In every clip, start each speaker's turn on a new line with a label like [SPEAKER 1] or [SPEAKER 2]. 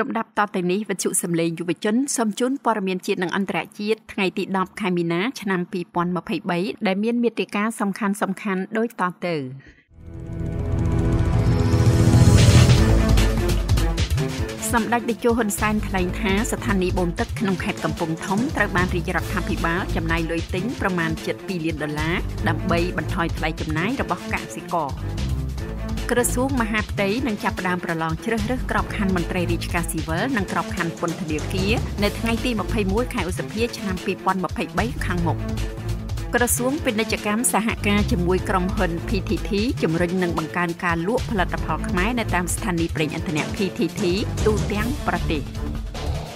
[SPEAKER 1] លំដាប់តទៅនេះវិទ្យុសម្លេងយុវជនសូមជូនព័ត៌មានជាតិនិងអន្តរជាតិថ្ងៃទី10ខែមីនាឆ្នាំ2023ដែលមានមេតិការសំខាន់សំខាន់ដូចតទៅសម្ដេចតេជោហ៊ុនសែនថ្លែងថាស្ថានីយ៍បូមទឹកក្នុងខេត្តកំពង់ធំត្រូវបានរាជរដ្ឋាភិបាលចំណាយលុយទិញប្រមាណ7.2លានដុល្លារដើម្បីបន្ថយថ្លៃចំណាយរបស់កសិករក្រសួងមហាផ្ទៃនឹងចាប់ផ្ដើមប្រឡងជ្រើសរើសក្របខ័ណ្ឌមន្ត្រីរាជការស៊ីវិលនិងក្របខ័ណ្ឌពន្ធនាគារនៅថ្ងៃទី21ខែឧសភាឆ្នាំ2023ខាងមុខក្រសួងពាណិជ្ជកម្មសហការជាមួយក្រុមហ៊ុន PTT ជំរុញនិងបង្កើនការលក់ផលិតផលខ្មែរនៅតាមស្ថានីយ៍ប្រេងឥន្ធនៈ PTT ទូទាំងប្រទេស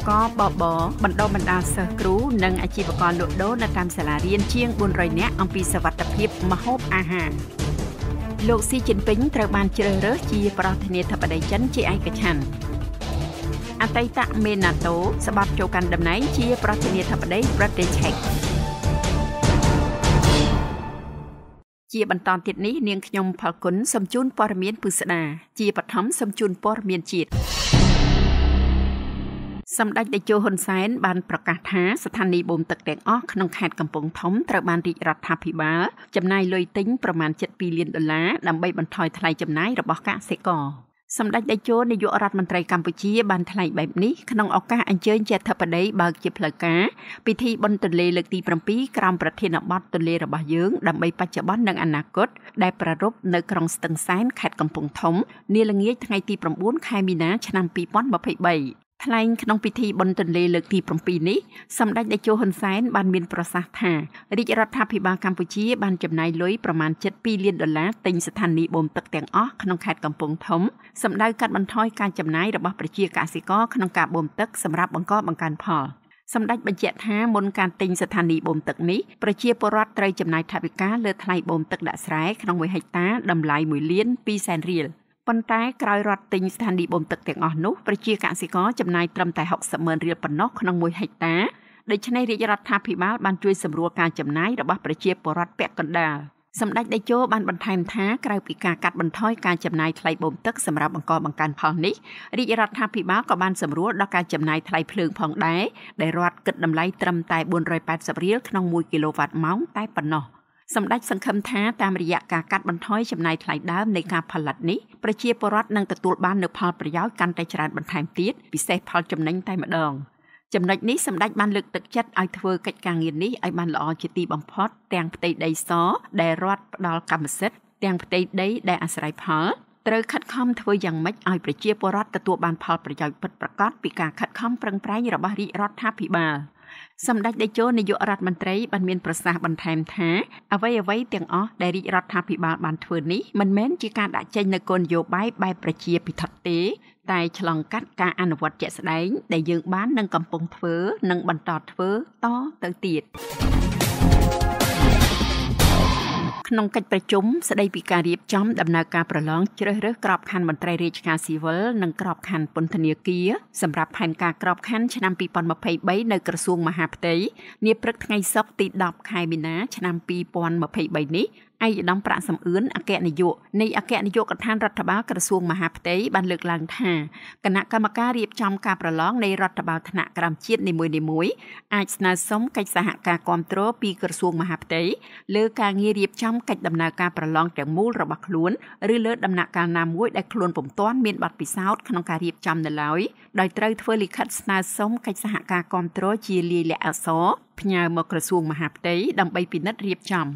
[SPEAKER 1] កបបបណ្ដុះបណ្ដាលសិស្សគ្រូនិងអាជីវករលក់ដូរនៅតាមសាលារៀនជាង400នាក់អំពីសវត្ថភាពម្ហូបអាហារលោកស៊ីជីនពីងត្រូវបានជ្រើសរើសជាប្រធានាធិបតីចិនជាឯកច្ឆន្ទអតីតមេណាតូស្បាប់ចូលកាន់តំណែង ជាប្រធានាធិបតីប្រទេសឆែកជាបន្តទៀតនេះនាងខ្ញុំផលគុណសូមជូនព័ត៌មានពិស្ដាជាបឋមសូមជូនព័ត៌មានជាតិសម្ដេចតេជោហ៊ុនសែនបានប្រកាសថាស្ថានីយ៍បូមទឹកទាំងអស់ក្នុងខេត្តកំពង់ធំត្រូវបានរាជរដ្ឋាភិបាលចំណាយលុយទិញប្រមាណ7លានដុល្លារដើម្បីបន្ថយថ្លៃចំណាយរបស់កសិករសម្ដេចតេជោនាយករដ្ឋមន្ត្រីកម្ពុជា បានថ្លែងបែបនេះក្នុងឱកាសអញ្ជើញជាអធិបតីបើកជាផ្លូវការពិធីបុណ្យទន្លេលើកទី7ក្រោមប្រធានបទទន្លេរបស់យើង ដើម្បីបច្ចុប្បន្ននិងអនាគតដែលប្រារព្ធនៅក្រុងស្ទឹងសែនខេត្តកំពង់ធំ នាល្ងាចថ្ងៃទី9ខែមីនាឆ្នាំ2023ថ្លែងក្នុងពិធីបុណ្យទន្លេលើកទី7នេះសម្ដេចតេជោហ៊ុនសែនបានមានប្រសាសន៍ថារាជរដ្ឋាភិបាលកម្ពុជាបានចំណាយលុយប្រមាណ72លានដុល្លារទិញស្ថានីយបូមទឹកទាំងអស់ក្នុងខេត្តកំពង់ធំ សម្ដៅកាត់បន្ថយការចំណាយរបស់ប្រជាកសិករក្នុងការបូមទឹកសម្រាប់បង្កបង្កើនផល។សម្ដេចបញ្ជាក់ថាមុនការទិញស្ថានីយបូមទឹកនេះប្រជាពលរដ្ឋត្រូវចំណាយថវិកាលើថ្លៃបូមទឹកដាក់ស្រែក្នុង1ហិកតាតម្លៃ1លាន2សែនរៀលប៉ុន្តែក្រោយរដ្ឋទិញស្ថានីយ៍បូមទឹកទាំងអស់នោះប្រជាកសិករចំណាយត្រឹមតែ60ម៉ឺនរៀលប៉ុណ្ណោះក្នុងមួយហិកតាដូច្នេះរាជរដ្ឋាភិបាលបានជួយសម្រួលការចំណាយរបស់ប្រជាពលរដ្ឋពាក់កណ្ដាលសម្ដេចតេជោបានបន្ថែមថាក្រៅពីការកាត់បន្ថយការចំណាយថ្លៃបូមទឹកសម្រាប់បង្កបង្កើនផលនេះ រាជរដ្ឋាភិបាលក៏បានសម្រួលដល់ការចំណាយថ្លៃភ្លើងផងដែរដែលរដ្ឋគិតតម្លៃត្រឹមតែ480រៀលក្នុង1គីឡូវ៉ាត់ម៉ោងតែប៉ុណ្ណោះ។សម្ដេចសង្ឃឹមថាតាមរយៈការកាត់បន្ថយចំណាយថ្លៃដើមនៃការផលិតនេះប្រជាពលរដ្ឋនឹងទទួលបាននូវផលប្រយោជន៍កាន់តែច្រើនបន្ថែមទៀតពិសេសផលចំណេញតែម្ដង ចំណុចនេះសម្ដេចបានលើកទឹកចិត្តឲ្យធ្វើកិច្ចការងារនេះឲ្យបានល្អជាទីបំផុតទាំងផ្ទៃដីសដែលរដ្ឋផ្ដល់កម្មសិទ្ធិទាំងផ្ទៃដីដែលអាស្រ័យផលត្រូវខិតខំធ្វើយ៉ាងម៉េចឲ្យប្រជាពលរដ្ឋទទួលបានផលប្រយោជន៍ពិតប្រាកដពីការខិតខំប្រឹងប្រែងរបស់រាជរដ្ឋាភិបាល។សម្ដេចតេជោនាយករដ្ឋមន្ត្រីបានមានប្រសាសន៍បន្ថែមថាអ្វីអ្វីទាំងអស់ដែលរាជរដ្ឋាភិបាលបានធ្វើនេះមិនមែនជាការដាក់ចេញនូវគោលនយោបាយបែបប្រជាពិធដ្ឋទេតែឆ្លងកាត់ការអនុវត្តជាក់ស្ដែងដែលយើងបាននឹងកំពុងធ្វើនិងបន្តធ្វើតទៅទៀត។ក្នុងកិច្ចប្រជុំស្តីពីការរៀបចំដំណើរការប្រឡងជ្រើសរើសក្របខ័ណ្ឌមន្ត្រីរាជការស៊ីវិលនិងក្របខ័ណ្ឌពន្ធនាគារសម្រាប់ផែនការក្របខ័ណ្ឌឆ្នាំ2023នៅក្រសួងមហាផ្ទៃនាព្រឹកថ្ងៃសុក្រទី10ខែមីនាឆ្នាំ2023នេះឯកឧត្តមប្រាក់សំអឿនអគ្គនាយកនៃអគ្គនាយកដ្ឋានរដ្ឋបាលក្រសួងមហាផ្ទៃបានលើកឡើងថាគណៈកម្មការរៀបចំការប្រឡងនៃរដ្ឋបាលថ្នាក់ក្រមជាតិនីមួយៗអាចស្នើសុំកិច្ចសហការគ្រប់គ្រងពីក្រសួងមហាផ្ទៃលើការងាររៀបចំកិច្ចដំណើរការប្រឡងទាំងមូលរបស់ខ្លួនឬលើដំណាក់កាលណាមួយដែលខ្លួនពុំទាន់មានបទពិសោធន៍ក្នុងការរៀបចំនៅឡើយដោយត្រូវធ្វើលិខិតស្នើសុំកិច្ចសហការគ្រប់គ្រងជាលាយលក្ខណ៍អក្សរផ្ញើមកក្រសួងមហាផ្ទៃដើម្បីពិនិត្យរៀបចំ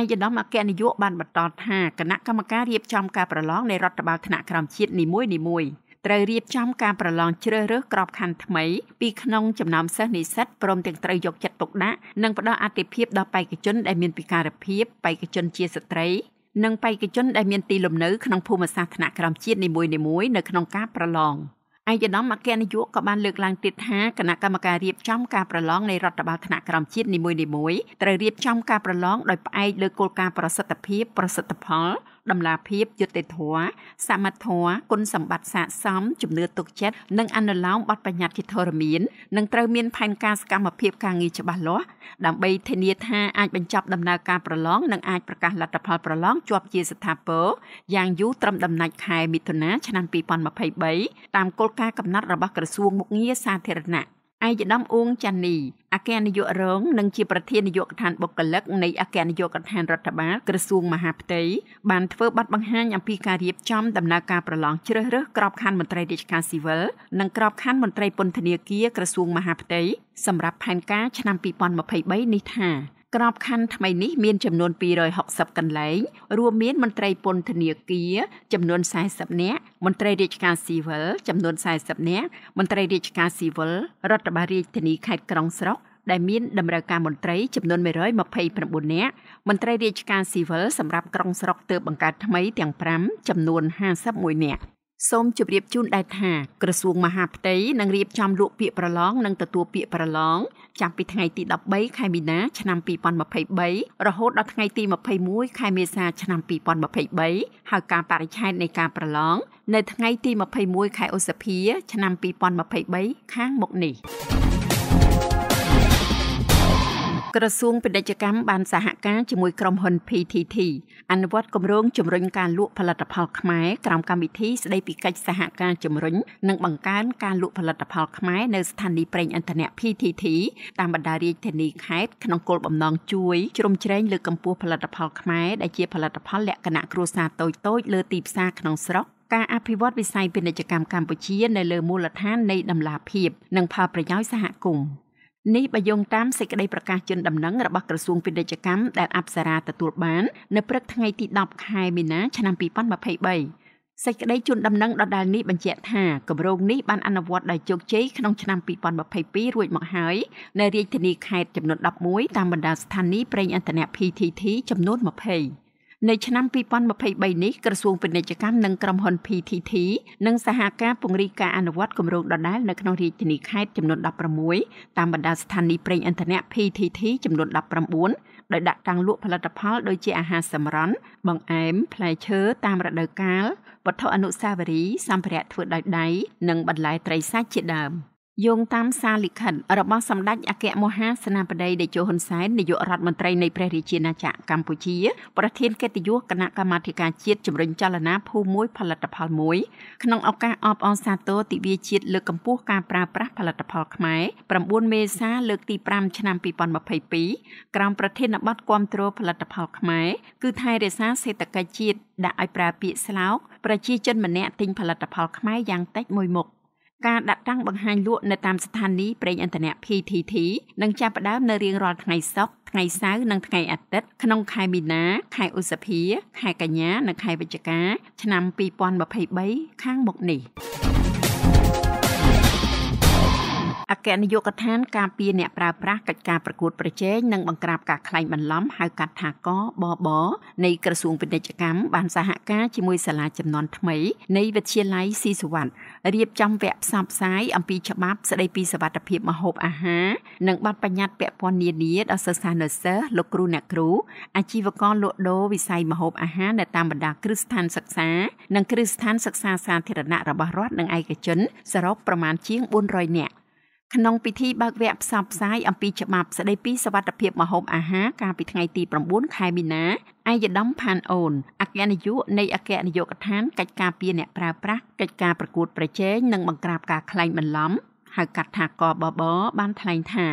[SPEAKER 1] ឯកឧត្តមអគ្គនាយកបានបន្តថាគណៈកម្មការរៀបចំការប្រឡងនៃរដ្ឋបាលថ្នាក់ក្រោមជាតិនីមួយនីមួយត្រូវរៀបចំការប្រឡងជ្រើសរើសក្របខ័ណ្ឌថ្មីពីក្នុងចំណោមសិស្សនិស្សិតព្រមទាំងត្រូវយកចិត្តទុកដាក់និងផ្តល់អាទិភាពដល់បេក្ខជនដែលមានពិការភាពបេក្ខជនជាស្ត្រីនិងបេក្ខជនដែលមានទីលំនៅក្នុងភូមិសាស្ត្រថ្នាក់ក្រោមជាតិនីមួយៗនៅក្នុងការប្រឡង។ឯកឧត្តមអគ្គនាយកក៏បានលើកឡើងទៀតថាគណៈកម្មការរៀបចំ ការប្រឡងនៃរដ្ឋបាលថ្នាក់ក្រោមជាតិនីមួយៗត្រូវរៀបចំការប្រឡងដោយផ្អែកលើគោលការណ៍ប្រសិទ្ធភាព ប្រសិទ្ធផលតម្លាភាពយុត្តិធម៌សមត្ថភាពគុណសម្បត្តិស័ក្តិសមជំនឿទុកចិត្ត និងអនុលោមបទបញ្ញត្តិជាធរមាននិងត្រូវមានផែនការសកម្មភាពការងារច្បាស់លាស់ដើម្បីធានាថាអាចបញ្ចប់ដំណើរការប្រឡងនិងអាចប្រកាសលទ្ធផលប្រឡងជាប់ជាស្ថាពរយ៉ាងយូរត្រឹមដំណាច់ខែមិថុនាឆ្នាំ2023តាមគោលការណ៍កំណត់របស់ក្រសួងមុខងារសាធារណៈឯកឧត្តមអួងចានីអគ្គនាយករងនិងជាប្រធាននាយកដ្ឋានបុគ្គលិកនៃអគ្គនាយកដ្ឋានរដ្ឋបាលក្រសួងមហាផ្ទៃបានធ្វើប័ណ្ណបង្ហាញអំពីការរៀបចំដំណើរការប្រឡងជ្រើសរើសក្របខ័ណ្ឌមន្ត្រីរាជការស៊ីវិលនិងក្របខ័ណ្ឌមន្ត្រីពន្ធនាគារក្រសួងមហាផ្ទៃសម្រាប់ផែនការឆ្នាំ2023នេះថាក្របខ័ណ្ឌថ្មីនេះមានចំនួន260កន្លែងរួមមានមន្ត្រីពន្ធនាគារចំនួន40នាក់មន្ត្រីរាជការស៊ីវិលចំនួន40នាក់មន្ត្រីរាជការស៊ីវិលរដ្ឋបាលរាជធានីខេត្តក្រុងស្រុកដែលមានតម្រូវការមន្ត្រីចំនួន129នាក់មន្ត្រីរាជការស៊ីវិលសម្រាប់ក្រុងស្រុកទើបបង្កើតថ្មីទាំង5ចំនួន51នាក់សូមជម្រាបជូនដែរថាក្រសួងមហាផ្ទៃនឹងរៀបចំលក់ពាក្យប្រឡងនិងទទួលពាក្យប្រឡងចាប់ពីថ្ងៃទី13ខែមីនាឆ្នាំ2023រហូតដល់ថ្ងៃទី21ខែមេសាឆ្នាំ2023ហើយការបរិច្ឆេទនៃការប្រឡងនៅថ្ងៃទី21ខែឧសភាឆ្នាំ2023ខាងមុខនេះ។ក្រសួងពាណិជ្ជកម្មបានសហការជាមួយក្រុមហ៊ុន PTT អនុវត្តគម្រោងជំរុញការលក់ផលិតផលខ្មែរក្រោមកម្មវិធីស្តីពីកិច្ចសហការជំរុញនិងបង្កើនការលក់ផលិតផលខ្មែរនៅស្ថានីយ៍ប្រេងឥន្ធនៈ PTT តាមបណ្ដារាជធានីខេត្តក្នុងគោលបំណងជួយជ្រោមជ្រែងលើកកម្ពស់ផលិតផលខ្មែរដែលជាផលិតផលលក្ខណៈគ្រួសារតូចៗលើទីផ្សារក្នុងស្រុកការអភិវឌ្ឍវិស័យពាណិជ្ជកម្មកម្ពុជានៅលើមូលដ្ឋាននៃដំណាភាពនិងផលប្រយោជន៍សហគមន៍នេះបើយោងតាមសេចក្តីប្រកាសជិនដំណឹងរបស់ក្រសួងពាណិជ្ជកម្មដែល អប្សរាទទួលបាននៅព្រឹកថ្ងៃទី10ខែមីនាឆ្នាំ2023សេចក្តីជូនដំណឹងដដាលនេះបញ្ជាក់ថាគម្រោងនេះបានអនុវត្តដោយជោគជ័យក្នុងឆ្នាំ2022រួចមកហើយនៅរាជធានីខេត្តចំនួន11តាមបណ្ដាស្ថានីយ៍ប្រេងឥន្ធនៈ PTT ចំនួន20នៅឆ្នាំ2023នេះក្រសួងពាណិជ្ជកម្មនិងក្រុមហ៊ុន PTT និងសហការពង្រីកការអនុវត្តគម្រោងដដែលនៅក្នុងរាជធានីខេត្តចំនួន16តាមបណ្ដាស្ថានីយ៍ប្រេងឥន្ធនៈ PTT ចំនួន19ដោយដាក់តាំងលក់ផលិតផលដូចជាអាហារសម្រន់បង្អែមផ្លែឈើតាមរដូវកាលវត្ថុអនុស្សាវរីយ៍សម្ភារៈធ្វើដោយដៃនិងបន្លែត្រីសាច់ជាដើម។យោងតាមសារលិខិតរបស់សម្ដេចអគ្គមហាសេនាបតីតេជោហ៊ុនសែននាយករដ្ឋមន្ត្រីនៃព្រះរាជាណាចក្រកម្ពុជាប្រធានកិត្តិយសគណៈកម្មាធិការជាតិជំរុញចលនាភូមិមួយផលិតផលមួយក្នុងឱកាសអបអរសាទរទិវាជាតិលើកកម្ពស់ការប្រើប្រាស់ផលិតផលខ្មែរ9មេសា លើកទី5ឆ្នាំ2022ក្រោមប្រធានបទគាំទ្រផលិតផលខ្មែរគឺថែរក្សាសេដ្ឋកិច្ចជាតិដាក់ឲ្យប្រើពាក្យស្លោកប្រជាជនម្នាក់ទិញផលិតផលខ្មែរយ៉ាងតិចមួយមុខការដាក់តាំងបង្ហាញលក់នៅតាមស្ថានីយ៍ប្រេងឥន្ធនៈ PTT នឹងចាប់ផ្ដើមនៅរៀងរាល់ថ្ងៃសុក្រថ្ងៃសៅរ៍និងថ្ងៃអាទិត្យក្នុងខែមីនាខែឧសភា ខែកញ្ញានិងខែវិច្ឆិកាឆ្នាំ2023ខាងមុខនេះ។អគ្គនាយកដ្ឋានការពារអ្នកប្រើប្រាស់កិច្ចការប្រកួតប្រជែងនិងបង្ក្រាប ការក្លែងបន្លំហៅកាត់ថាកបបនៃក្រសួងពាណិជ្ជកម្មបានសហការជាមួយសាលាចំនួនថ្មីនៃវិទ្យាល័យស៊ីសុវត្ថិរៀបចំវគ្គផ្សព្វផ្សាយអំពីច្បាប់ស្តីពីសុវត្ថិភាពម្ហូបអាហារនិងបទបញ្ញត្តិពាក់ព័ន្ធនានាដល់សិស្សានុសិស្សលោកគ្រូអ្នកគ្រូអាជីវករលក់ដូរវិស័យម្ហូបអាហារនៅតាមបណ្ដាគ្រឹះស្ថានសិក្សា និងគ្រឹះស្ថានសិក្សាសាធារណៈរបស់រដ្ឋនិងឯកជនសរុបប្រមាណជាង400នាក់ក្នុងពិធីបើកវគ្គផ្សព្វផ្សាយអំពីច្បាប់ស្តីពីសវត្ថិភាពម្ហូបអាហារកាលពីថ្ងៃទី9ខែមីនាអាយដាមផានអូនអគ្គនាយកនៃអគ្គនាយកដ្ឋានកិច្ចការពីអ្នកប្រើប្រាស់កិច្ចការប្រកួតប្រជែងនិងបង្ក្រាបការក្លែងបន្លំហៅកាត់ថាកបប បានថ្លែងថា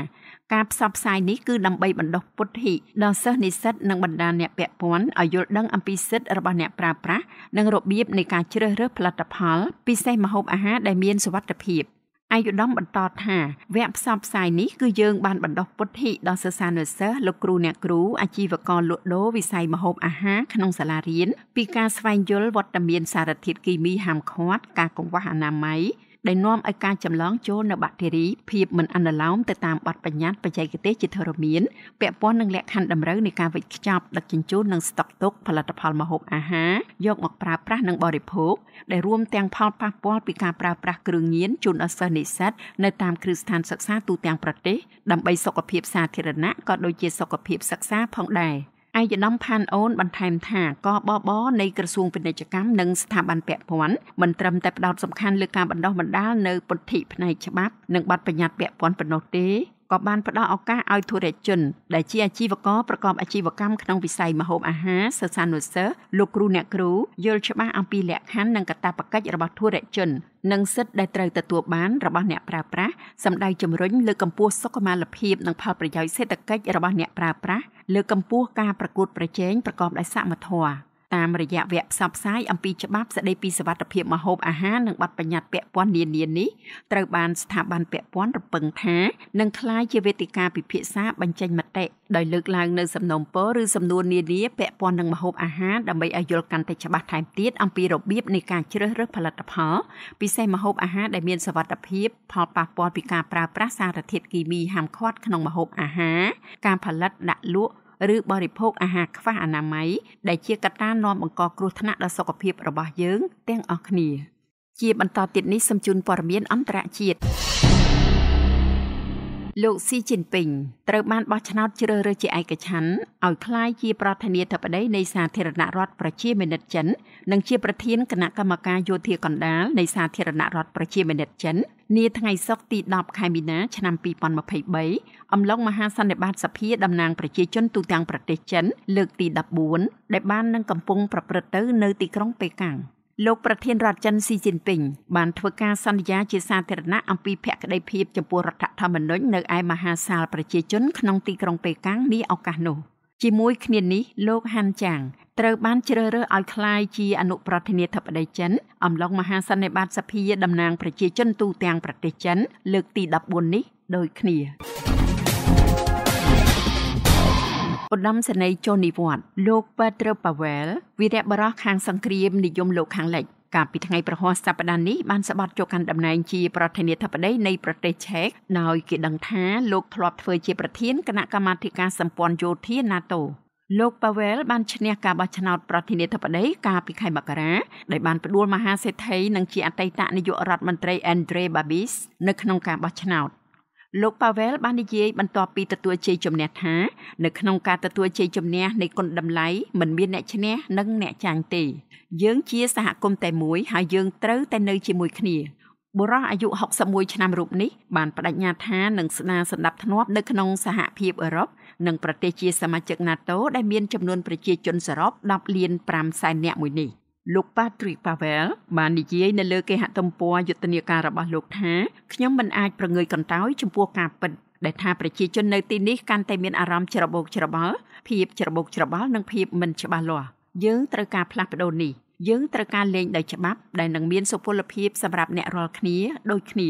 [SPEAKER 1] ការផ្សព្វផ្សាយនេះគឺដើម្បីបណ្ដុះពុទ្ធិដល់សិស្សនិស្សិតនិងបណ្ដាអ្នកពាក់ព័ន្ធឲ្យយល់ដឹងអំពីសិទ្ធិរបស់អ្នកប្រើប្រាស់និងរបៀបនៃការជ្រើសរើសផលិតផលពិសេសម្ហូបអាហារដែលមានសុវត្ថិភាព។អាយឧត្តមបន្តថាវគ្គផ្សព្វផ្សាយនេះគឺយើងបានបណ្ដុះពុទ្ធិដល់សិស្សានុសិស្សលោកគ្រូអ្នកគ្រូ អាជីវករលក់ដូរវិស័យម្ហូបអាហារក្នុងសាលារៀនពីការស្វែងយល់វត្តមានសារធាតុគីមីហាមឃាត់ការកង្វះអនាម័យដែលនាំឲ្យការចម្លងចូលនៅបាក់តេរីភាពមិនអនុលោមទៅតាមបទបញ្ញត្តិបច្ចេកទេសជាធរមានពាក់ព័ន្ធនឹងលក្ខខណ្ឌតម្រូវនៃការវេចខ្ចប់ដឹកជញ្ជូននិងស្តុកទុកផលិតផលម្ហូបអាហារយកមកប្រើប្រាស់និងបរិភោគដែលរួមទាំងផលប៉ះពាល់ពីការប្រើប្រាស់គ្រឿងញៀនជូនអសិស្សនិស្សិតនៅតាមគ្រឹះស្ថានសិក្សាទូទាំងប្រទេសដើម្បីសុខភាពសាធារណៈក៏ដូចជាសុខភាពសិក្សាផងដែរ។ឯកឧត្តមផានអូនបន្ថែមថាកបបនៃក្រសួងពាណិជ្ជកម្មនិងស្ថាប័នពាក់ព័ន្ធមិនត្រឹមតែផ្ដោតសំខាន់លើការបណ្ដុះបណ្ដាលនៅពុទ្ធិផ្នែកច្បាប់និងបទបញ្ញត្តិពាក់ព័ន្ធប៉ុណ្ណោះទេក៏បានផ្ដល់ឱកាសឲ្យធុរកិច្ចជនដែលជាអាជីវករប្រកបអាជីវកម្មក្នុងវិស័យម្ហូបអាហារសិស្សានុសិស្សលោកគ្រូអ្នកគ្រូយល់ច្បាស់អំពីលក្ខខណ្ឌនិងកាតព្វកិច្ចរបស់ធុរកិច្ចជន និងសិទ្ធិដែលត្រូវទទួលបានរបស់អ្នកប្រើប្រាស់សម្ដៅជំរុញលើកម្ពស់សុខុមាលភាពនិងផលប្រយោជន៍សេដ្ឋកិច្ចរបស់អ្នកប្រើប្រាស់លើកម្ពស់ការប្រកួតប្រជែងប្រកបដោយសមធម៌តាមរយៈវគ្គផ្សព្វផ្សាយអំពីច្បាប់ស្តីពីសវត្ថភាពម្ហូបអាហារនិងបទបញ្ញត្តិពាក់ព័ន្ធនានានេះត្រូវបានស្ថាប័នពាក់ព័ន្ធរំពឹងថានឹងក្លាយជាវេទិកាពិភាក្សាបញ្ចេញមតិដោយលើកឡើងនៅសំណុំពរឬសំណួរនានាពាក់ព័ន្ធនឹងម្ហូបអាហារដើម្បីឲ្យយល់កាន់តែច្បាស់ថែមទៀតអំពីរបៀបនៃការជ្រើសរើសផលិតផលពិសេសម្ហូបអាហារដែលមានសវត្ថភាពផលប៉ះពាល់ពីការប្រើប្រាស់សារធាតុគីមីហាមឃាត់ក្នុងម្ហូបអាហារការផលិតដាក់លក់ឬបរិភោគអាហារខ្វះអនាម័យដែលជាកត្តានាំបង្កគ្រោះថ្នាក់ដល់សុខភាពរបស់យើងទាំងអស់គ្នាជា បន្តទៀតនេះសូមជូនព័ត៌មានអន្តរជាតិលោកស៊ីជីនពីងត្រូវបានបោះឆ្នោតជ្រើសរើសជាឯកច្ឆ័ន្ទឲ្យក្លាយជាប្រធានាធិបតីនៃសាធារណរដ្ឋប្រជាមានិតចិន និងជាប្រធានគណៈកម្មការយោធាកណ្ដាលនៃសាធារណរដ្ឋប្រជាមានិតចិននាថ្ងៃសុក្រទី10ខែមីនាឆ្នាំ2023អំឡុងមហាសន្និបាតសភាតំណាងប្រជាជនទូទាំងប្រទេសចិនលើកទី14ដែលបាននឹងកំពុងប្រព្រឹត្តទៅនៅទីក្រុងប៉េកាំងលោកប្រធានរដ្ឋចិនស៊ីជីនពីងបានធ្វើការសន្យាជាសាធារណៈអំពីភក្តីភាពចំពោះរដ្ឋធម្មនុញ្ញនៅឯមហាសាលប្រជាជនក្នុងទីក្រុងប៉េកាំងនាឱកាសនោះ។ជាមួយគ្នានេះលោកហាន់ចាងត្រូវបានជ្រើសរើសឲ្យក្លាយជាអនុប្រធានាធិបតីចិនអំឡុងមហាសន្និបាតសភាតំណាងប្រជាជនទូទាំងប្រទេសចិនលើកទី14នេះដូចគ្នាឧត្តមសេនីយ៍ចុះនិវត្តន៍លោក Peter Powell វីរៈបរិះខាងសង្គ្រាមនិយមលោកខាងលិចកាលពីថ្ងៃប្រហ័សសប្តាហ៍នេះបានសបាត់ចូលកាន់តំណែងជាប្រធានាធិបតីនៃប្រទេសឆេកដោយគេដឹងថា លោកធ្លាប់ធ្វើជាប្រធានគណៈកម្មាធិការសម្ព័ន្ធយោធា NATO លោក Powell បានឈ្នះការបោះឆ្នោតប្រធានាធិបតីកាលពីខែមករាដោយបានផ្ដួលមហាសេដ្ឋីនិងជាអតីតនាយករដ្ឋមន្ត្រី Andre Babis នៅក្នុងការបោះឆ្នោតលោកប៉ាវែលបាននិយាយបន្ទាប់ពីទទួលជ័យជំនះថានៅក្នុងការទទួលជ័យជំនះនៃគុណតម្លៃមិនមានអ្នកឈ្នះនិងអ្នកចាញ់ទេយើងជាសហគមន៍តែមួយហើយយើងត្រូវតែនៅជាមួយគ្នាបុរសអាយុ61ឆ្នាំរូបនេះបានបដិញ្ញាថានឹងស្ដារសន្តិភាពនៅក្នុងសហភាពអឺរ៉ុបនិងប្រទេសជាសមាជិក NATO ដែលមានចំនួនប្រជាជនសរុប10លាន5សែននាក់មួយនេះលោក Patrick Pavel បាននិយាយនៅលើគេហទំព័រយុទ្ធនាការរបស់លោកថាខ្ញុំមិនអាចប្រងើយកន្តើយចំពោះការពិតដែលថាប្រជាជននៅទីនេះកាន់តែមានអារម្មណ៍ច្របូកច្របល់ភាពច្របូកច្របល់និងភាពមិនច្បាស់លាស់យើងត្រូវការផ្លាស់ប្ដូរនេះយើងត្រូវការលេងដោយច្បាប់ដែលនឹងមានសុពលភាពសម្រាប់អ្នករាល់គ្នាដូចគ្នា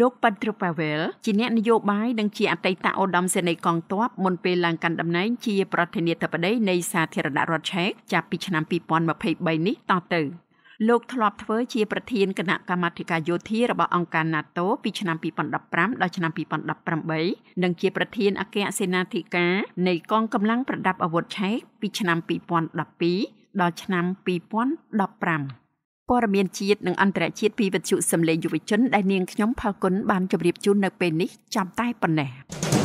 [SPEAKER 1] លោកប៉ាត់ទ្រូប៉ាវែលជាអ្នកនយោបាយនិងជាអតីតឧត្តមសេនីយ៍កងទ័ពមុនពេលឡើងកាន់តំណែងជាប្រធានាធិបតីនៃសាធារណរដ្ឋឆែកចាប់ពីឆ្នាំ2023នេះតទៅលោកធ្លាប់ធ្វើជាប្រធានគណៈកម្មាធិការយោធារបស់អង្គការ NATO ពីឆ្នាំ2015ដល់ឆ្នាំ2018និងជាប្រធានអគ្គសេនាធិការនៃកងកម្លាំងប្រដាប់អាវុធឆែកពីឆ្នាំ2012ដល់ឆ្នាំ2015ព័ត៌មានជាតិនិងអន្តរជាតិពីវិទ្យុសំឡេងយុវជនដែលនាងខ្ញុំផលគុណបានជម្រាបជូននៅពេលនេះចាប់តែប៉ុណ្ណេះ។